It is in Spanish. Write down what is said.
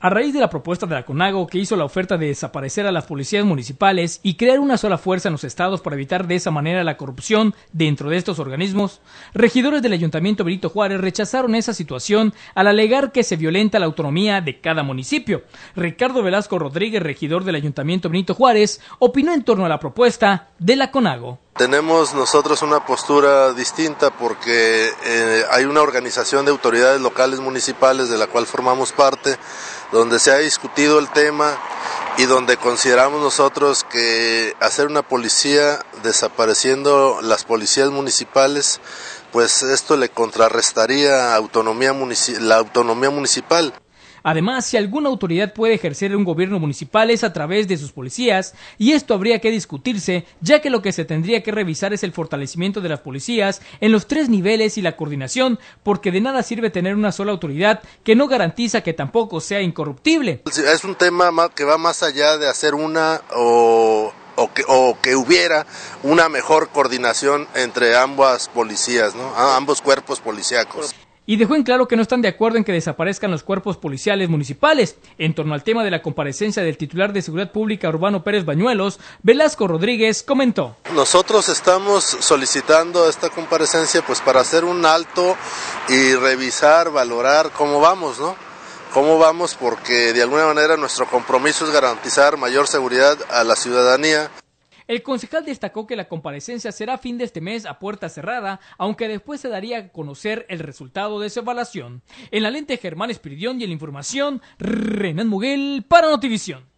A raíz de la propuesta de la CONAGO que hizo la oferta de desaparecer a las policías municipales y crear una sola fuerza en los estados para evitar de esa manera la corrupción dentro de estos organismos, regidores del Ayuntamiento Benito Juárez rechazaron esa situación al alegar que se violenta la autonomía de cada municipio. Ricardo Velasco Rodríguez, regidor del Ayuntamiento Benito Juárez, opinó en torno a la propuesta de la CONAGO. Tenemos nosotros una postura distinta porque eh, hay una organización de autoridades locales municipales de la cual formamos parte, donde se ha discutido el tema y donde consideramos nosotros que hacer una policía desapareciendo las policías municipales, pues esto le contrarrestaría autonomía la autonomía municipal. Además, si alguna autoridad puede ejercer un gobierno municipal es a través de sus policías, y esto habría que discutirse, ya que lo que se tendría que revisar es el fortalecimiento de las policías en los tres niveles y la coordinación, porque de nada sirve tener una sola autoridad que no garantiza que tampoco sea incorruptible. Es un tema que va más allá de hacer una o que, hubiera una mejor coordinación entre ambas policías, ¿no? ambos cuerpos policíacos y dejó en claro que no están de acuerdo en que desaparezcan los cuerpos policiales municipales. En torno al tema de la comparecencia del titular de Seguridad Pública Urbano Pérez Bañuelos, Velasco Rodríguez comentó. Nosotros estamos solicitando esta comparecencia pues para hacer un alto y revisar, valorar cómo vamos, ¿no? Cómo vamos porque de alguna manera nuestro compromiso es garantizar mayor seguridad a la ciudadanía. El concejal destacó que la comparecencia será a fin de este mes a puerta cerrada, aunque después se daría a conocer el resultado de esa evaluación. En la lente Germán Espiridión y en la información, Renan Muguel para Notivisión.